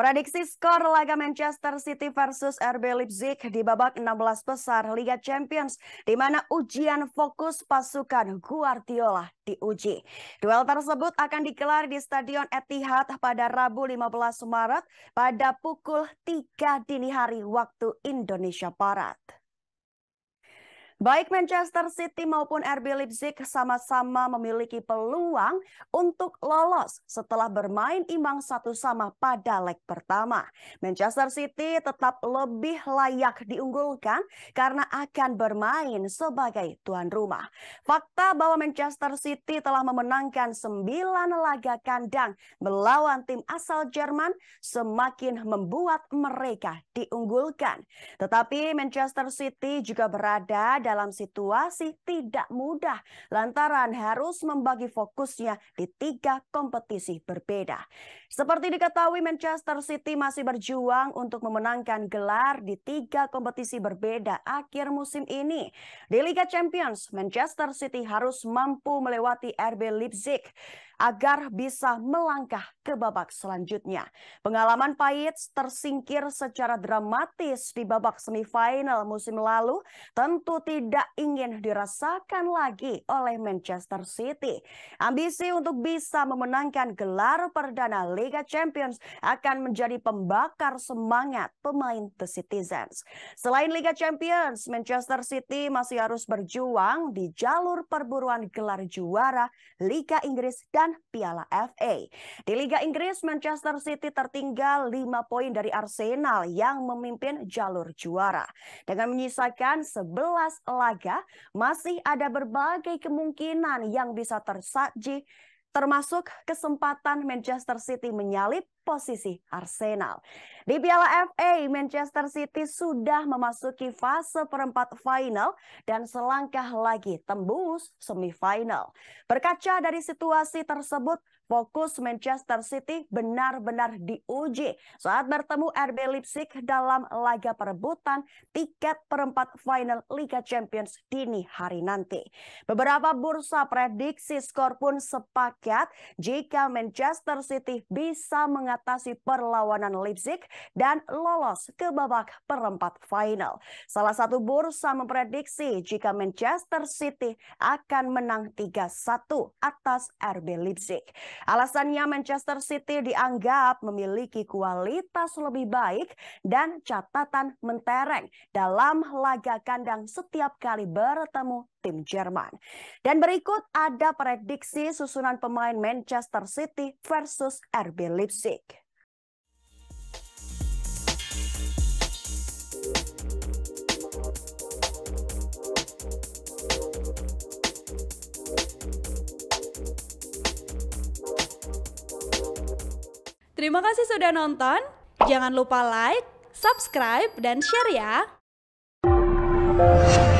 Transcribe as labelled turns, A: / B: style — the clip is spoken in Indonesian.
A: Prediksi skor laga Manchester City versus RB Leipzig di babak 16 besar Liga Champions di mana ujian fokus pasukan Guardiola diuji. Duel tersebut akan dikelar di Stadion Etihad pada Rabu 15 Maret pada pukul 3 dini hari waktu Indonesia Barat. Baik Manchester City maupun RB Leipzig sama-sama memiliki peluang untuk lolos setelah bermain imbang satu sama pada leg pertama. Manchester City tetap lebih layak diunggulkan karena akan bermain sebagai tuan rumah. Fakta bahwa Manchester City telah memenangkan sembilan laga kandang melawan tim asal Jerman semakin membuat mereka diunggulkan. Tetapi Manchester City juga berada dalam situasi tidak mudah lantaran harus membagi fokusnya di tiga kompetisi berbeda. Seperti diketahui Manchester City masih berjuang untuk memenangkan gelar di tiga kompetisi berbeda akhir musim ini. Di Liga Champions, Manchester City harus mampu melewati RB Leipzig agar bisa melangkah ke babak selanjutnya. Pengalaman pahit tersingkir secara dramatis di babak semifinal musim lalu tentu tidak ingin dirasakan lagi oleh Manchester City. Ambisi untuk bisa memenangkan gelar perdana Liga Champions akan menjadi pembakar semangat pemain The Citizens. Selain Liga Champions, Manchester City masih harus berjuang di jalur perburuan gelar juara Liga Inggris dan Piala FA. Di Liga Inggris, Manchester City tertinggal 5 poin dari Arsenal yang memimpin jalur juara. Dengan menyisakan 11 laga, masih ada berbagai kemungkinan yang bisa tersaji termasuk kesempatan Manchester City menyalip posisi Arsenal. Di Piala FA, Manchester City sudah memasuki fase perempat final dan selangkah lagi tembus semifinal. Berkaca dari situasi tersebut, fokus Manchester City benar-benar diuji saat bertemu RB Leipzig dalam laga perebutan tiket perempat final Liga Champions dini hari nanti. Beberapa bursa prediksi skor pun sepakat rakyat jika Manchester City bisa mengatasi perlawanan Leipzig dan lolos ke babak perempat final. Salah satu bursa memprediksi jika Manchester City akan menang 3-1 atas RB Leipzig. Alasannya Manchester City dianggap memiliki kualitas lebih baik dan catatan mentereng dalam laga kandang setiap kali bertemu tim Jerman. Dan berikut ada prediksi susunan pemain pemain Manchester City versus RB Leipzig. Terima kasih sudah nonton. Jangan lupa like, subscribe, dan share ya.